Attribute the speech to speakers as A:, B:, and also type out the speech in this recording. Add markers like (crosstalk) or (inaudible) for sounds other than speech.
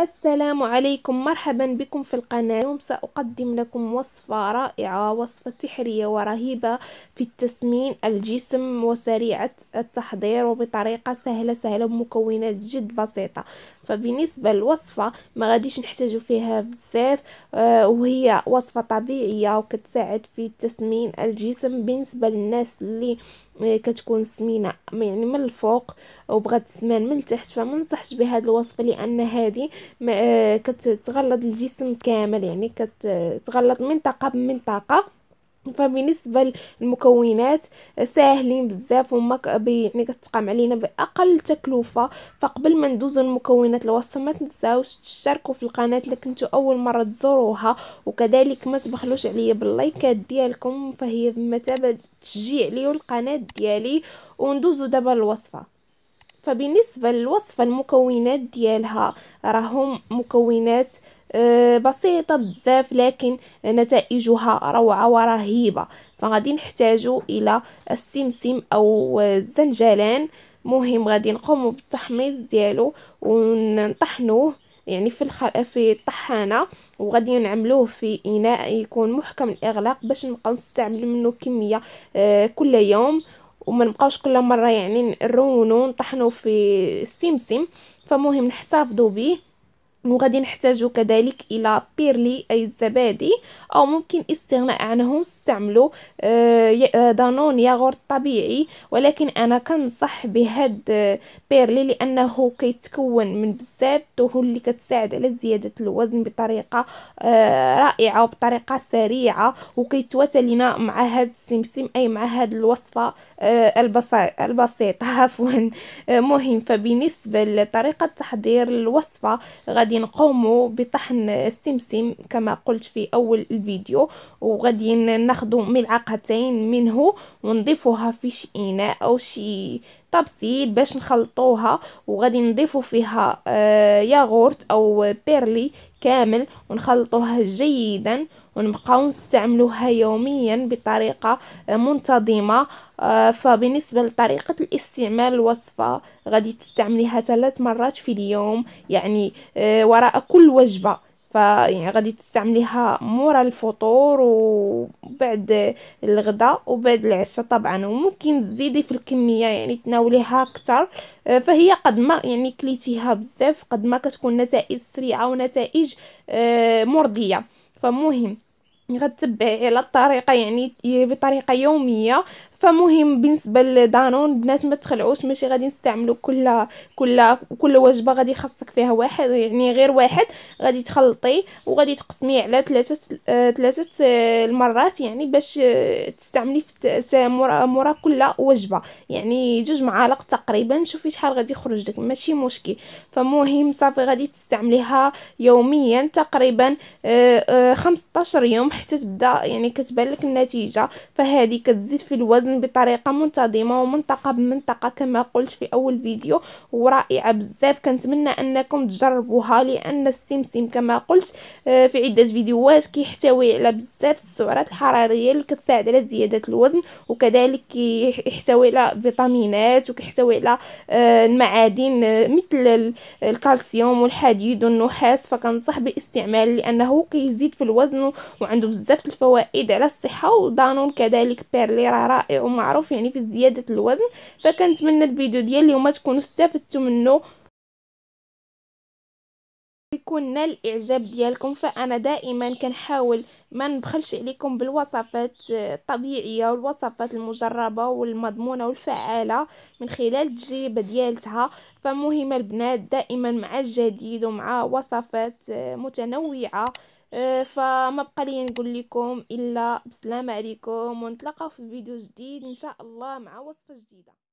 A: السلام عليكم مرحبا بكم في القناة اليوم سأقدم لكم وصفة رائعة وصفة سحرية ورهيبة في التسمين الجسم وسريعة التحضير وبطريقة سهلة سهلة بمكونات جد بسيطة فبالنسبه للوصفه ما غاديش نحتاجو فيها بزاف آه وهي وصفه طبيعيه وكتساعد في تسمين الجسم بالنسبه للناس اللي آه، كتكون سمينه يعني من الفوق وبغات تسمن من التحت فما ننصحش بهذه الوصفه لان هذه آه، كتغلط الجسم كامل يعني كتغلط منطقه بمنطقه فبالنسبه للمكونات ساهلين بزاف وما يعني كتقام علينا باقل تكلفه فقبل ما ندوزو لمكونات الوصفه ما تنساوش تشتركوا في القناه اللي كنتوا اول مره تزوروها وكذلك ما تبخلوش عليا باللايكات ديالكم فهي بمثابه تشجيع لي والقناه ديالي وندوزو دابا للوصفه فبالنسبه للوصفه المكونات ديالها راهم مكونات آه، بسيطة بزاف لكن نتائجها روعة ورهيبة فغادي نحتاجو إلى السمسم أو الزنجلان مهم غادي نقومو بالتحميص ديالو ونطحنوه يعني في الخ... في الطحانه وغادي نعملوه في اناء يكون محكم الاغلاق باش نبقاو نستعملو منه كميه آه، كل يوم وما نبقاوش كل مره يعني نرونو نطحنو في السمسم فمهم نحتفظوا به وغادي نحتاجو كذلك الى بيرلي اي الزبادي او ممكن استغناء عنه نستعملو آه، آه، دانون ياغورت طبيعي ولكن انا كنصح بهاد آه، بيرلي لانه كيتكون من بزاف الدهون اللي كتساعد على زياده الوزن بطريقه رائعه وبطريقه سريعه وكيتواتى لنا مع هاد السمسم اي مع هاد الوصفه البسيطه (laughs) عفوا مهم فبالنسبه لطريقه تحضير الوصفه غادي غادي نقومو بطحن السمسم كما قلت في اول الفيديو وغادي ناخذ ملعقتين منه ونضيفوها في شي اناء او شي طبسيل باش نخلطوها وغادي نضيفو فيها آه، ياغورت او بيرلي كامل ونخلطوها جيدا ونبقاو نستعملوها يوميا بطريقه آه، منتظمه آه، فبالنسبه لطريقه الاستعمال الوصفه غادي تستعمليها ثلاث مرات في اليوم يعني آه، وراء كل وجبه فيعني غادي تستعمليها مورا الفطور وبعد الغداء وبعد العشاء طبعا وممكن تزيدي في الكميه يعني تناوليها اكثر فهي قد ما يعني كليتيها بزاف قد ما كتكون نتائج سريعه ونتائج مرضيه فمهم غتبعي على الطريقه يعني بطريقه يوميه فمهم بالنسبه لدانون بنات ما تخلعوش ماشي غادي نستعملوا كل كل كل وجبه غادي خاصك فيها واحد يعني غير واحد غادي تخلطي وغادي تقسميه على ثلاثه ثلاثه المرات يعني باش تستعملي مورا كل وجبه يعني جوج معالق تقريبا شوفي شحال غادي يخرج لك ماشي مشكل فمهم صافي غادي تستعمليها يوميا تقريبا 15 آه، آه، يوم حتى تبدا يعني كتبان لك النتيجه فهذه كتزيد في الوزن بطريقه منتظمه ومنطقه بمنطقه كما قلت في اول فيديو ورائعه بزاف كنتمنى انكم تجربوها لان السمسم كما قلت آه، في عده فيديوهات كيحتوي على بزاف السعرات الحراريه اللي كتساعد على زياده الوزن وكذلك كيحتوي على فيتامينات وكيحتوي على آه، المعادن آه، مثل الكالسيوم والحديد والنحاس فكنصح باستعمال لانه كيزيد في الوزن وعنده بزاف الفوائد على الصحه ودانون كذلك بيرلي راه رائع ومعروف معروف يعني في زيادة الوزن فكنتمنى الفيديو ديال اليوم تكونوا استفدتوا منه يكون نال الاعجاب ديالكم فانا دائما كنحاول ما نبخلش عليكم بالوصفات الطبيعيه والوصفات المجربه والمضمونه والفعاله من خلال التجربه ديالتها فمهم البنات دائما مع الجديد ومع وصفات متنوعه فما بقى لي نقول لكم الا بسلام عليكم ونتلاقاو في فيديو جديد ان شاء الله مع وصفه جديده